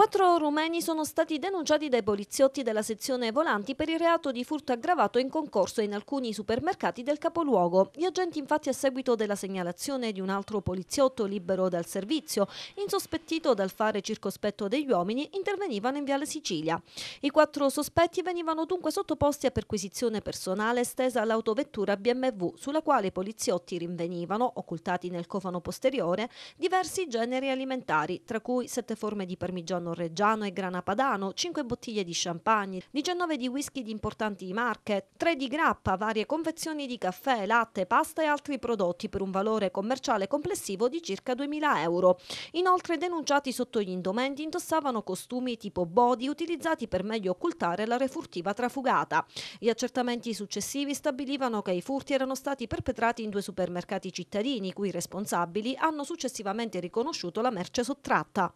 Quattro rumeni sono stati denunciati dai poliziotti della sezione volanti per il reato di furto aggravato in concorso in alcuni supermercati del capoluogo. Gli agenti infatti a seguito della segnalazione di un altro poliziotto libero dal servizio, insospettito dal fare circospetto degli uomini, intervenivano in Viale Sicilia. I quattro sospetti venivano dunque sottoposti a perquisizione personale estesa all'autovettura BMW, sulla quale i poliziotti rinvenivano, occultati nel cofano posteriore, diversi generi alimentari, tra cui sette forme di parmigiano Reggiano e Grana Padano, 5 bottiglie di champagne, 19 di whisky di importanti marche, 3 di grappa, varie confezioni di caffè, latte, pasta e altri prodotti per un valore commerciale complessivo di circa 2.000 euro. Inoltre denunciati sotto gli indumenti indossavano costumi tipo body utilizzati per meglio occultare la refurtiva trafugata. Gli accertamenti successivi stabilivano che i furti erano stati perpetrati in due supermercati cittadini, i cui responsabili hanno successivamente riconosciuto la merce sottratta.